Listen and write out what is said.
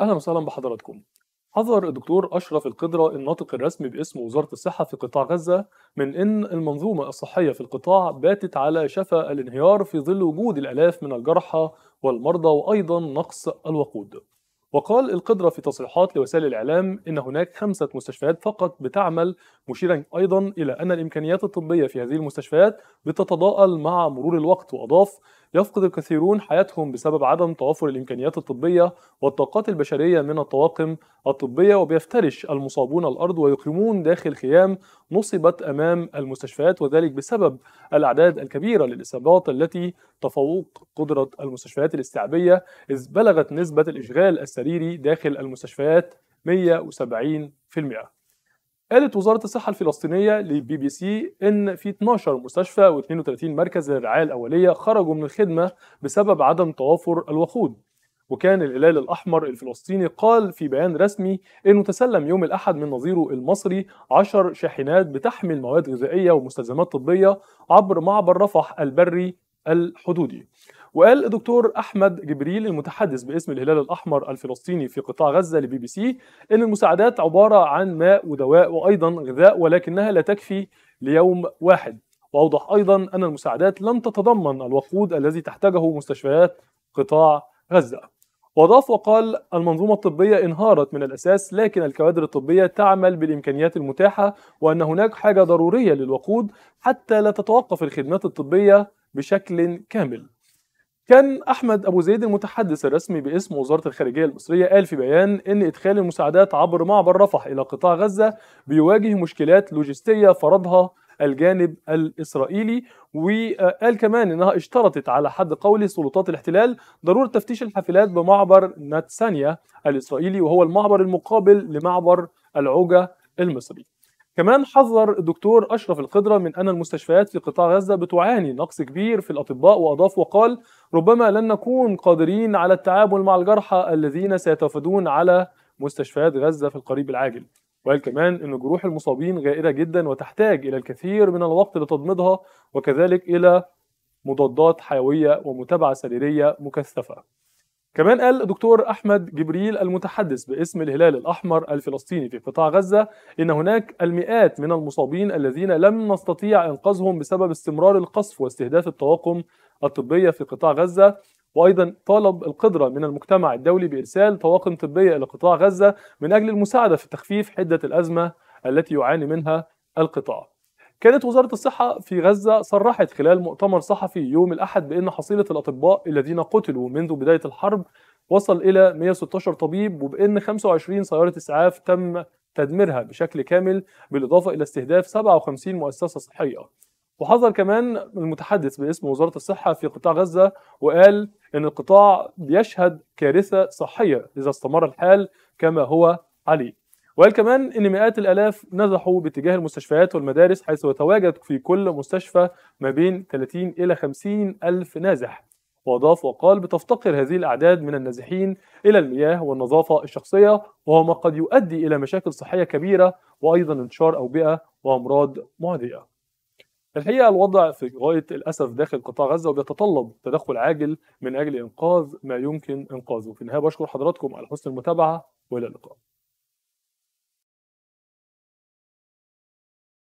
اهلا وسهلا بحضراتكم. حذر الدكتور اشرف القدره الناطق الرسمي باسم وزاره الصحه في قطاع غزه من ان المنظومه الصحيه في القطاع باتت على شفا الانهيار في ظل وجود الالاف من الجرحى والمرضى وايضا نقص الوقود. وقال القدرة في تصريحات لوسائل الإعلام إن هناك خمسة مستشفيات فقط بتعمل مشيرا أيضا إلى أن الإمكانيات الطبية في هذه المستشفيات بتتضاءل مع مرور الوقت وأضاف يفقد الكثيرون حياتهم بسبب عدم توافر الإمكانيات الطبية والطاقات البشرية من الطواقم الطبية وبيفترش المصابون الأرض ويقيمون داخل خيام نصبت أمام المستشفيات وذلك بسبب الأعداد الكبيرة للإصابات التي تفوق قدرة المستشفيات الاستيعابية إذ بلغت نسبة الإشغال السريري داخل المستشفيات 170% قالت وزارة الصحة الفلسطينية للبي بي سي إن في 12 مستشفى و32 مركز للرعاية الأولية خرجوا من الخدمة بسبب عدم توافر الوقود وكان الهلال الأحمر الفلسطيني قال في بيان رسمي إنه تسلم يوم الأحد من نظيره المصري 10 شاحنات بتحمل مواد غذائية ومستلزمات طبية عبر معبر رفح البري الحدودي وقال دكتور احمد جبريل المتحدث باسم الهلال الاحمر الفلسطيني في قطاع غزه لبي بي سي ان المساعدات عباره عن ماء ودواء وايضا غذاء ولكنها لا تكفي ليوم واحد واوضح ايضا ان المساعدات لم تتضمن الوقود الذي تحتاجه مستشفيات قطاع غزه واضاف وقال المنظومه الطبيه انهارت من الاساس لكن الكوادر الطبيه تعمل بالامكانيات المتاحه وان هناك حاجه ضروريه للوقود حتى لا تتوقف الخدمات الطبيه بشكل كامل كان أحمد أبو زيد المتحدث الرسمي باسم وزارة الخارجية المصرية قال في بيان إن إدخال المساعدات عبر معبر رفح إلى قطاع غزة بيواجه مشكلات لوجستية فرضها الجانب الإسرائيلي وقال كمان إنها اشترطت على حد قولي سلطات الاحتلال ضرورة تفتيش الحافلات بمعبر ناتسانيا الإسرائيلي وهو المعبر المقابل لمعبر العوجة المصري كمان حذر الدكتور أشرف القدرة من أن المستشفيات في قطاع غزة بتعاني نقص كبير في الأطباء وأضاف وقال ربما لن نكون قادرين على التعامل مع الجرحى الذين سيتوافدون على مستشفيات غزة في القريب العاجل وقال كمان أن جروح المصابين غائرة جدا وتحتاج إلى الكثير من الوقت لتضميدها وكذلك إلى مضادات حيوية ومتابعة سريرية مكثفة كمان قال دكتور أحمد جبريل المتحدث باسم الهلال الأحمر الفلسطيني في قطاع غزة إن هناك المئات من المصابين الذين لم نستطيع إنقاذهم بسبب استمرار القصف واستهداف الطواقم الطبية في قطاع غزة وأيضا طالب القدرة من المجتمع الدولي بإرسال طواقم طبية إلى قطاع غزة من أجل المساعدة في تخفيف حدة الأزمة التي يعاني منها القطاع كانت وزارة الصحة في غزة صرحت خلال مؤتمر صحفي يوم الأحد بأن حصيلة الأطباء الذين قتلوا منذ بداية الحرب وصل إلى 116 طبيب وبأن 25 سيارة إسعاف تم تدميرها بشكل كامل بالإضافة إلى استهداف 57 مؤسسة صحية وحذر كمان المتحدث باسم وزارة الصحة في قطاع غزة وقال إن القطاع بيشهد كارثة صحية إذا استمر الحال كما هو عليه وقال كمان ان مئات الالاف نزحوا باتجاه المستشفيات والمدارس حيث يتواجد في كل مستشفى ما بين 30 الى 50 الف نازح واضاف وقال بتفتقر هذه الاعداد من النازحين الى المياه والنظافه الشخصيه وهو ما قد يؤدي الى مشاكل صحيه كبيره وايضا انتشار اوبئه وامراض معديه الحقيقه الوضع في غايه الاسف داخل قطاع غزه وبيتطلب تدخل عاجل من اجل انقاذ ما يمكن انقاذه في النهايه بشكر حضراتكم على حسن المتابعه والى اللقاء